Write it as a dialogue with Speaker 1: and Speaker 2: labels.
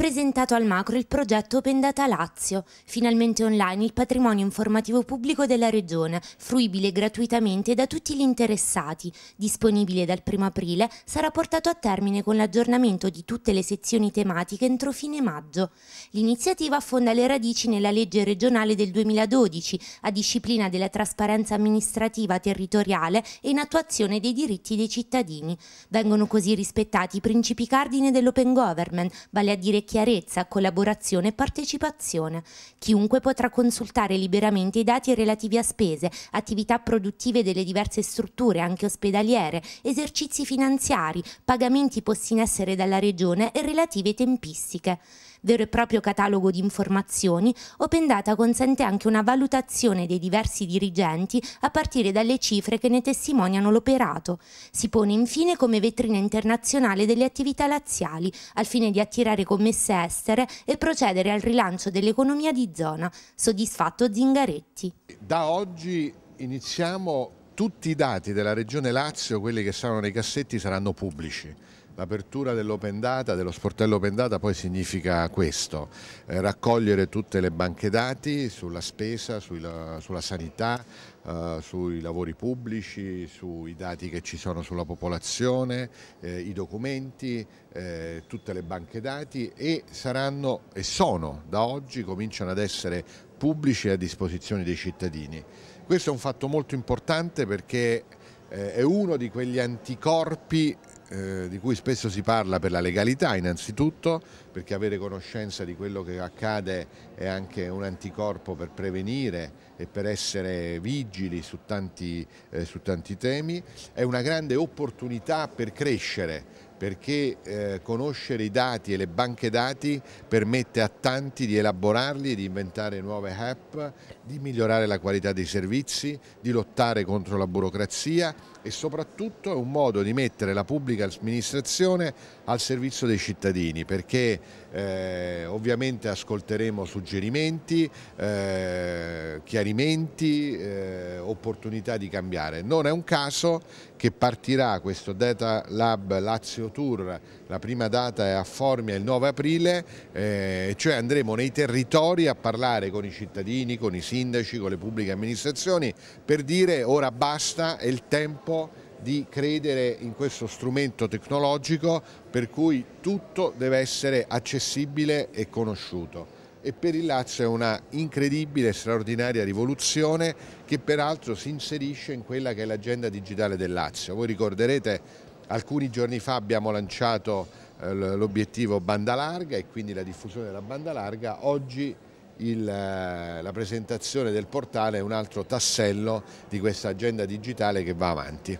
Speaker 1: presentato al macro il progetto Open Data Lazio, finalmente online il patrimonio informativo pubblico della Regione, fruibile gratuitamente da tutti gli interessati. Disponibile dal 1 aprile, sarà portato a termine con l'aggiornamento di tutte le sezioni tematiche entro fine maggio. L'iniziativa affonda le radici nella legge regionale del 2012, a disciplina della trasparenza amministrativa territoriale e in attuazione dei diritti dei cittadini. Vengono così rispettati i principi cardine dell'open government, vale a dire chiarezza, collaborazione e partecipazione. Chiunque potrà consultare liberamente i dati relativi a spese, attività produttive delle diverse strutture, anche ospedaliere, esercizi finanziari, pagamenti posti in essere dalla Regione e relative tempistiche vero e proprio catalogo di informazioni, Open Data consente anche una valutazione dei diversi dirigenti a partire dalle cifre che ne testimoniano l'operato. Si pone infine come vetrina internazionale delle attività laziali, al fine di attirare commesse estere e procedere al rilancio dell'economia di zona, soddisfatto Zingaretti.
Speaker 2: Da oggi iniziamo tutti i dati della regione Lazio, quelli che saranno nei cassetti, saranno pubblici. L'apertura dell'open data, dello sportello open data poi significa questo, eh, raccogliere tutte le banche dati sulla spesa, sulla, sulla sanità, eh, sui lavori pubblici, sui dati che ci sono sulla popolazione, eh, i documenti, eh, tutte le banche dati e saranno e sono da oggi cominciano ad essere pubblici e a disposizione dei cittadini. Questo è un fatto molto importante perché eh, è uno di quegli anticorpi eh, di cui spesso si parla per la legalità innanzitutto, perché avere conoscenza di quello che accade è anche un anticorpo per prevenire e per essere vigili su tanti, eh, su tanti temi, è una grande opportunità per crescere, perché eh, conoscere i dati e le banche dati permette a tanti di elaborarli, di inventare nuove app, di migliorare la qualità dei servizi, di lottare contro la burocrazia e soprattutto è un modo di mettere la pubblica amministrazione al servizio dei cittadini perché eh, ovviamente ascolteremo suggerimenti, eh, chiarimenti, eh, opportunità di cambiare. Non è un caso che partirà questo Data Lab Lazio Tour, la prima data è a Formia il 9 aprile, eh, cioè andremo nei territori a parlare con i cittadini, con i sindaci, con le pubbliche amministrazioni per dire ora basta, è il tempo di credere in questo strumento tecnologico per cui tutto deve essere accessibile e conosciuto e per il Lazio è una incredibile e straordinaria rivoluzione che peraltro si inserisce in quella che è l'agenda digitale del Lazio. Voi ricorderete Alcuni giorni fa abbiamo lanciato eh, l'obiettivo banda larga e quindi la diffusione della banda larga. Oggi il, eh, la presentazione del portale è un altro tassello di questa agenda digitale che va avanti.